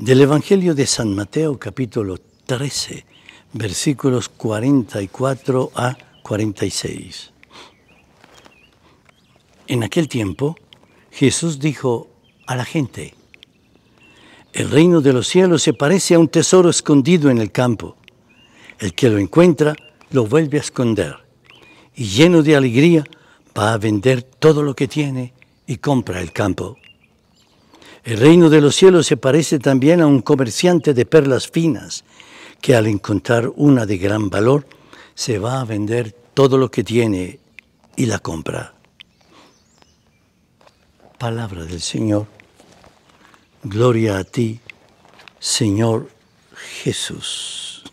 Del Evangelio de San Mateo capítulo 13, versículos 44 a 46. En aquel tiempo, Jesús dijo a la gente, el reino de los cielos se parece a un tesoro escondido en el campo. El que lo encuentra lo vuelve a esconder y lleno de alegría va a vender todo lo que tiene y compra el campo. El reino de los cielos se parece también a un comerciante de perlas finas, que al encontrar una de gran valor, se va a vender todo lo que tiene y la compra. Palabra del Señor. Gloria a ti, Señor Jesús.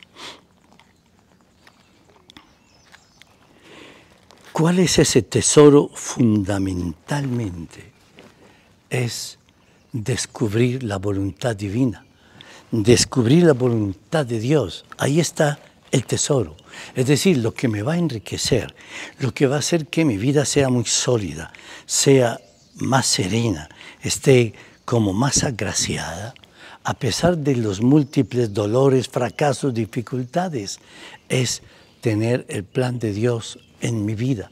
¿Cuál es ese tesoro fundamentalmente? Es descubrir la voluntad divina, descubrir la voluntad de Dios. Ahí está el tesoro. Es decir, lo que me va a enriquecer, lo que va a hacer que mi vida sea muy sólida, sea más serena, esté como más agraciada, a pesar de los múltiples dolores, fracasos, dificultades, es tener el plan de Dios en mi vida,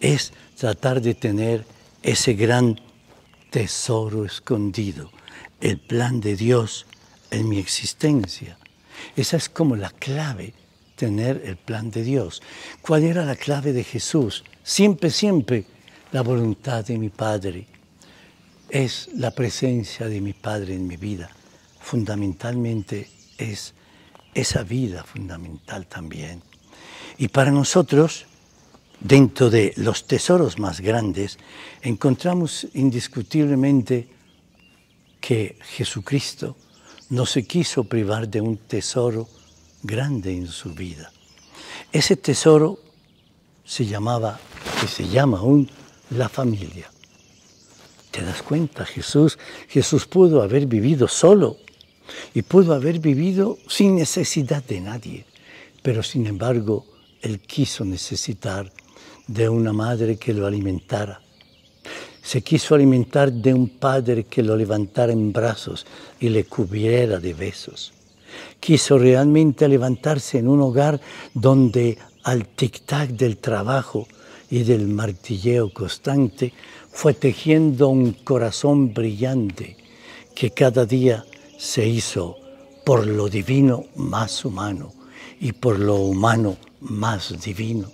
es tratar de tener ese gran tesoro escondido, el plan de Dios en mi existencia. Esa es como la clave, tener el plan de Dios. ¿Cuál era la clave de Jesús? Siempre, siempre, la voluntad de mi Padre. Es la presencia de mi Padre en mi vida. Fundamentalmente es esa vida fundamental también. Y para nosotros, Dentro de los tesoros más grandes encontramos indiscutiblemente que Jesucristo no se quiso privar de un tesoro grande en su vida. Ese tesoro se llamaba, y se llama aún, la familia. ¿Te das cuenta, Jesús? Jesús pudo haber vivido solo y pudo haber vivido sin necesidad de nadie, pero sin embargo, Él quiso necesitar de una madre que lo alimentara. Se quiso alimentar de un padre que lo levantara en brazos y le cubriera de besos. Quiso realmente levantarse en un hogar donde al tic-tac del trabajo y del martilleo constante fue tejiendo un corazón brillante que cada día se hizo por lo divino más humano y por lo humano más divino.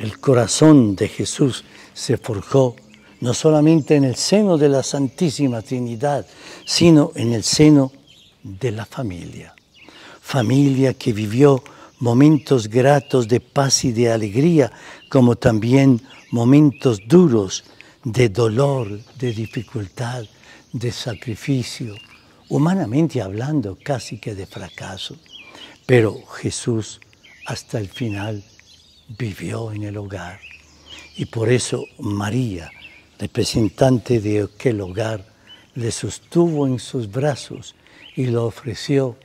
El corazón de Jesús se forjó no solamente en el seno de la Santísima Trinidad, sino en el seno de la familia. Familia que vivió momentos gratos de paz y de alegría, como también momentos duros de dolor, de dificultad, de sacrificio, humanamente hablando casi que de fracaso. Pero Jesús hasta el final vivió en el hogar. Y por eso María, representante de aquel hogar, le sostuvo en sus brazos y lo ofreció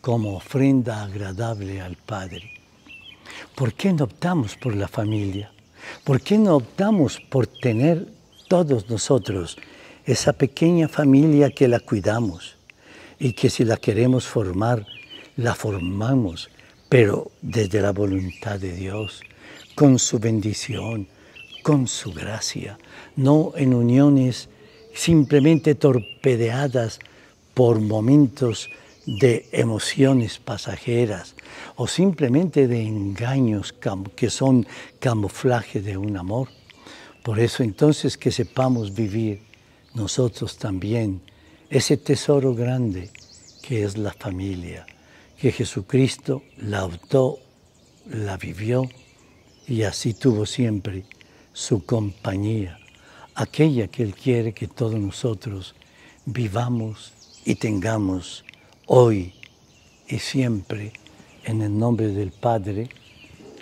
como ofrenda agradable al Padre. ¿Por qué no optamos por la familia? ¿Por qué no optamos por tener todos nosotros esa pequeña familia que la cuidamos y que si la queremos formar, la formamos, pero desde la voluntad de Dios, con su bendición, con su gracia, no en uniones simplemente torpedeadas por momentos de emociones pasajeras o simplemente de engaños que son camuflaje de un amor. Por eso entonces que sepamos vivir nosotros también ese tesoro grande que es la familia, que Jesucristo la optó, la vivió y así tuvo siempre su compañía, aquella que Él quiere que todos nosotros vivamos y tengamos hoy y siempre, en el nombre del Padre,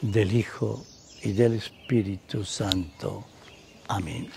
del Hijo y del Espíritu Santo. Amén.